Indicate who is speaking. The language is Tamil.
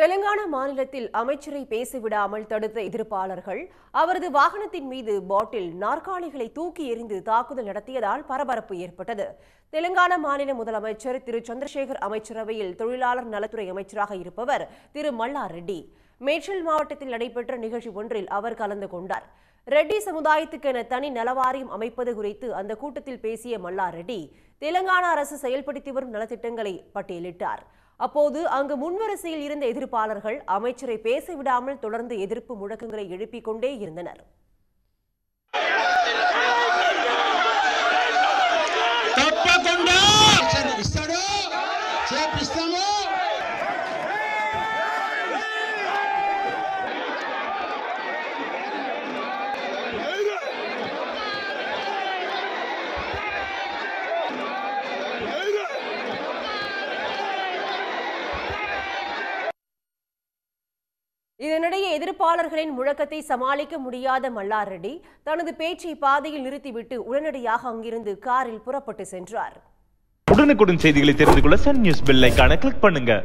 Speaker 1: தெலுங்கானா மாநிலத்தில் அமைச்சரை பேசிவிடாமல் தடுத்த எதிர்ப்பாளர்கள் அவரது வாகனத்தின் மீது பாட்டில் நாற்காலிகளை தூக்கி எறிந்து தாக்குதல் நடத்தியதால் பரபரப்பு ஏற்பட்டது தெலுங்கானா மாநில முதலமைச்சர் திரு சந்திரசேகர் அமைச்சரவையில் தொழிலாளர் நலத்துறை அமைச்சராக இருப்பவர் திரு மல்லா ரெட்டி மேச்சல் மாவட்டத்தில் நடைபெற்ற நிகழ்ச்சி ஒன்றில் அவர் கலந்து கொண்டார் ரெட்டி சமுதாயத்துக்கென தனி நலவாரியம் அமைப்பது குறித்து அந்த கூட்டத்தில் பேசிய மல்லா ரெட்டி தெலங்கானா அரசு செயல்படுத்தி வரும் நலத்திட்டங்களை பட்டியலிட்டார் அப்போது அங்கு முன்வரிசையில் இருந்த எதிர்ப்பாளர்கள் அமைச்சரை பேச விடாமல் தொடர்ந்து எதிர்ப்பு முழக்கங்களை எழுப்பிக் கொண்டே இருந்தனர் இதனிடையே எதிர்ப்பாளர்களின் முழக்கத்தை சமாளிக்க முடியாத மல்லார் ரெட்டி தனது பேச்சை பாதையில் நிறுத்திவிட்டு உடனடியாக அங்கிருந்து காரில் புறப்பட்டு சென்றார் உடனுக்குடன் செய்திகளை தெரிந்து கொள்ள சன் நியூஸ் பெல்லைக்கான கிளிக் பண்ணுங்க